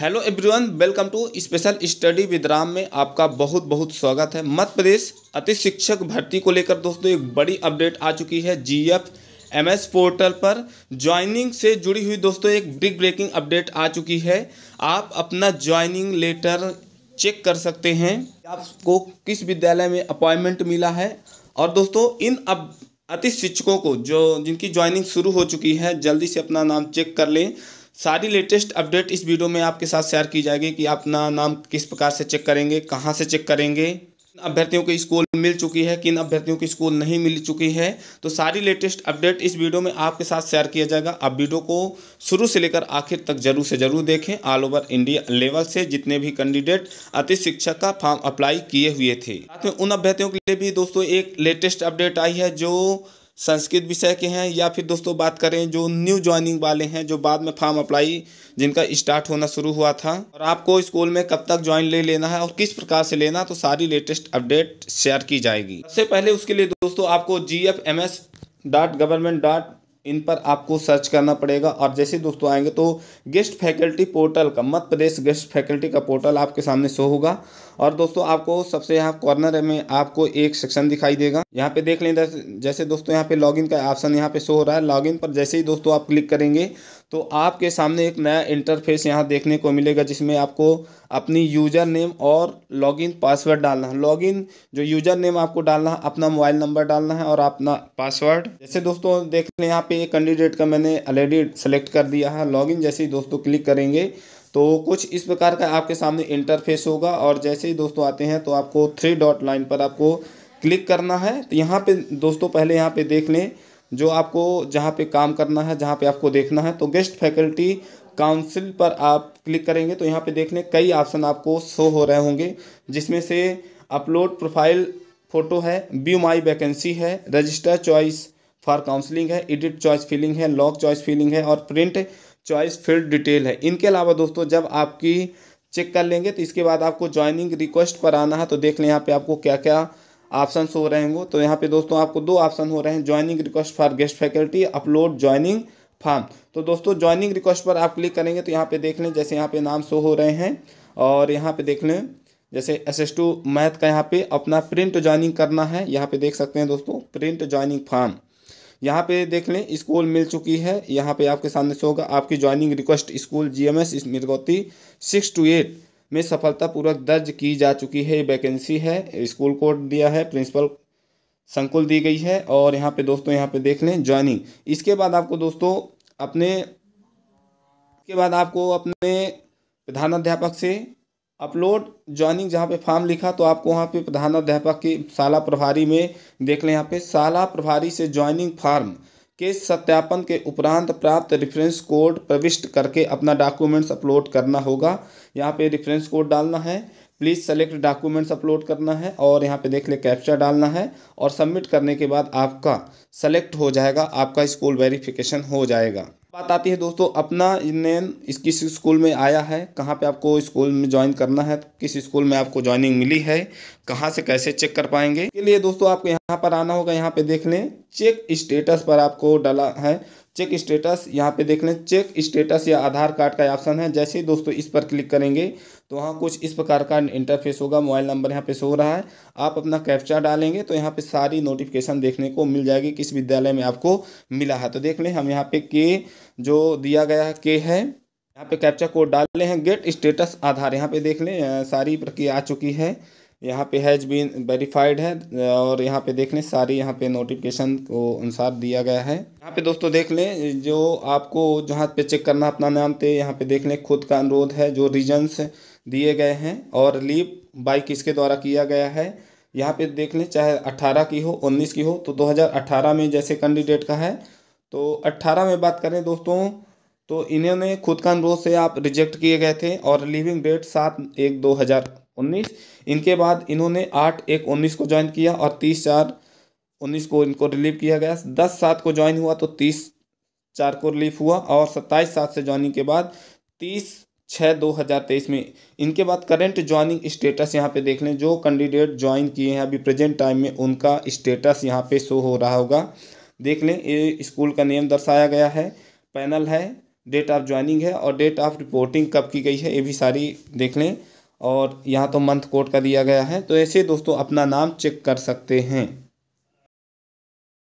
hello everyone welcome to special study with Ram में आपका बहुत बहुत स्वागत है मध्य प्रदेश अति शिक्षक भर्ती को लेकर दोस्तों एक बड़ी अपडेट आ चुकी है जीएफ एमएस पोर्टल पर ज्वाइनिंग से जुड़ी हुई दोस्तों एक बिग ब्रेकिंग अपडेट आ चुकी है आप अपना ज्वाइनिंग लेटर चेक कर सकते हैं आपको किस विद्यालय में अपॉइंटमेंट मिला है और दोस्तों इन अब अति शिक्षकों को जो जिनकी ज्वाइनिंग शुरू हो चुकी है जल्दी से अपना नाम चेक कर लें सारी लेटेस्ट अपडेट इस वीडियो में आपके साथ शेयर की जाएगी कि अपना नाम किस प्रकार से चेक करेंगे कहाँ से चेक करेंगे अभ्यर्थियों की स्कूल मिल चुकी है किन अभ्यर्थियों की स्कूल नहीं मिल चुकी है तो सारी लेटेस्ट अपडेट इस वीडियो में आपके साथ शेयर किया जाएगा आप वीडियो को शुरू से लेकर आखिर तक जरूर से जरूर देखें ऑल ओवर इंडिया लेवल से जितने भी कैंडिडेट अति शिक्षक का फॉर्म अप्लाई किए हुए थे साथ में उन अभ्यर्थियों के लिए भी दोस्तों एक लेटेस्ट अपडेट आई है जो संस्कृत विषय के हैं या फिर दोस्तों बात करें जो न्यू ज्वाइनिंग वाले हैं जो बाद में फॉर्म अप्लाई जिनका स्टार्ट होना शुरू हुआ था और आपको स्कूल में कब तक ज्वाइन ले लेना है और किस प्रकार से लेना तो सारी लेटेस्ट अपडेट शेयर की जाएगी सबसे पहले उसके लिए दोस्तों आपको G F M S dot government dot in पर आपको सर्च करना पड़ेगा और जैसे दोस्तों आएंगे तो गेस्ट फैकल्टी पोर्टल का मध्य प्रदेश गेस्ट फैकल्टी का पोर्टल आपके सामने शो होगा और दोस्तों आपको सबसे यहाँ कॉर्नर में आपको एक सेक्शन दिखाई देगा यहाँ पे देख लें जैसे दोस्तों यहाँ पे लॉगिन का ऑप्शन यहाँ पे शो हो रहा है लॉगिन पर जैसे ही दोस्तों आप क्लिक करेंगे तो आपके सामने एक नया इंटरफेस यहाँ देखने को मिलेगा जिसमें आपको अपनी यूज़र नेम और लॉगिन पासवर्ड डालना है लॉगिन जो यूज़र नेम आपको डालना है अपना मोबाइल नंबर डालना है और अपना पासवर्ड जैसे दोस्तों देख लें यहाँ पे एक कैंडिडेट का मैंने ऑलरेडी सेलेक्ट कर दिया है लॉगिन जैसे ही दोस्तों क्लिक करेंगे तो कुछ इस प्रकार का आपके सामने इंटरफेस होगा और जैसे ही दोस्तों आते हैं तो आपको थ्री डॉट लाइन पर आपको क्लिक करना है तो यहाँ पर दोस्तों पहले यहाँ पर देख लें जो आपको जहाँ पे काम करना है जहाँ पे आपको देखना है तो गेस्ट फैकल्टी काउंसिल पर आप क्लिक करेंगे तो यहाँ पे देखने कई ऑप्शन आपको शो हो रहे होंगे जिसमें से अपलोड प्रोफाइल फ़ोटो है व्यू माई वैकेंसी है रजिस्टर चॉइस फॉर काउंसलिंग है एडिट चॉइस फीलिंग है लॉक चॉइस फीलिंग है और प्रिंट चॉइस फील्ड डिटेल है इनके अलावा दोस्तों जब आपकी चेक कर लेंगे तो इसके बाद आपको ज्वाइनिंग रिक्वेस्ट पर आना है तो देख लें यहाँ पे आपको क्या क्या ऑप्शन हो रहे हैं तो यहाँ पे दोस्तों आपको दो ऑप्शन हो रहे हैं joining request for guest faculty upload joining form तो दोस्तों ज्वाइनिंग रिक्वेस्ट पर आप क्लिक करेंगे तो यहाँ पे देख लें जैसे यहाँ पे नाम शो हो रहे हैं और यहाँ पे देख लें जैसे एस एस टू मैथ का यहाँ पे अपना प्रिंट ज्वाइनिंग करना है यहाँ पे देख सकते हैं दोस्तों प्रिंट ज्वाइनिंग फॉर्म यहाँ पे देख लें स्कूल मिल चुकी है यहाँ पे आपके सामने से होगा आपकी joining request school G M S Mirgauti six two eight में सफलतापूर्वक दर्ज की जा चुकी है वैकेंसी है स्कूल कोड दिया है प्रिंसिपल संकुल दी गई है और यहाँ पे दोस्तों यहाँ पे देख लें ज्वाइनिंग इसके बाद आपको दोस्तों अपने के बाद आपको अपने प्रधानाध्यापक से अपलोड ज्वाइनिंग जहाँ पे फॉर्म लिखा तो आपको वहाँ पे प्रधानाध्यापक की शाला प्रभारी में देख लें यहाँ पे शाला प्रभारी से ज्वाइनिंग फॉर्म के सत्यापन के उपरांत प्राप्त रेफरेंस कोड प्रविष्ट करके अपना डॉक्यूमेंट्स अपलोड करना होगा यहाँ पे रेफरेंस कोड डालना है प्लीज़ सेलेक्ट डॉक्यूमेंट्स अपलोड करना है और यहाँ पे देख ले कैप्चा डालना है और सबमिट करने के बाद आपका सेलेक्ट हो जाएगा आपका स्कूल वेरिफिकेशन हो जाएगा बात आती है दोस्तों अपना नेम इस किस स्कूल में आया है कहाँ पे आपको स्कूल में ज्वाइन करना है किस स्कूल में आपको ज्वाइनिंग मिली है कहाँ से कैसे चेक कर पाएंगे इसके लिए दोस्तों आपको यहाँ पर आना होगा यहाँ पे देख लें चेक स्टेटस पर आपको डाला है चेक स्टेटस यहाँ पे देख लें चेक स्टेटस या आधार कार्ड का ऑप्शन है जैसे ही दोस्तों इस पर क्लिक करेंगे तो वहाँ कुछ इस प्रकार का इंटरफेस होगा मोबाइल नंबर यहाँ पे शो हो रहा है आप अपना कैप्चा डालेंगे तो यहाँ पे सारी नोटिफिकेशन देखने को मिल जाएगी किस विद्यालय में आपको मिला है तो देख लें हम यहाँ पे के जो दिया गया के है यहाँ पे कैप्चा कोड डाले हैं गेट स्टेटस आधार यहाँ पे देख लें सारी प्रक्रिया आ चुकी है यहाँ पे हैज़ बीन वेरीफाइड है और यहाँ पे देख लें सारी यहाँ पे नोटिफिकेशन को अनुसार दिया गया है यहाँ पे दोस्तों देख लें जो आपको जहाँ पे चेक करना अपना नाम थे यहाँ पे देख लें खुद का अनुरोध है जो रीजन्स दिए गए हैं और लीव बाई किसके द्वारा किया गया है यहाँ पे देख लें चाहे अट्ठारह की हो उन्नीस की हो तो दो में जैसे कैंडिडेट का है तो अट्ठारह में बात करें दोस्तों तो इन्होंने खुद का अनुरोध से आप रिजेक्ट किए गए थे और लिविंग डेट सात एक दो हज़ार उन्नीस इनके बाद इन्होंने आठ एक उन्नीस को ज्वाइन किया और तीस चार उन्नीस को इनको रिलीव किया गया दस सात को ज्वाइन हुआ तो तीस चार को रिलीफ हुआ और सत्ताईस सात से ज्वाइनिंग के बाद तीस छः दो हज़ार तेईस में इनके बाद करंट ज्वाइनिंग स्टेटस यहाँ पे देख लें जो कैंडिडेट ज्वाइन किए हैं अभी प्रेजेंट टाइम में उनका स्टेटस यहाँ पे शो हो रहा होगा देख लें ये स्कूल का नेम दर्शाया गया है पैनल है डेट ऑफ ज्वाइनिंग है और डेट ऑफ रिपोर्टिंग कब की गई है ये भी सारी देख लें और यहाँ तो मंथ कोड का दिया गया है तो ऐसे दोस्तों अपना नाम चेक कर सकते हैं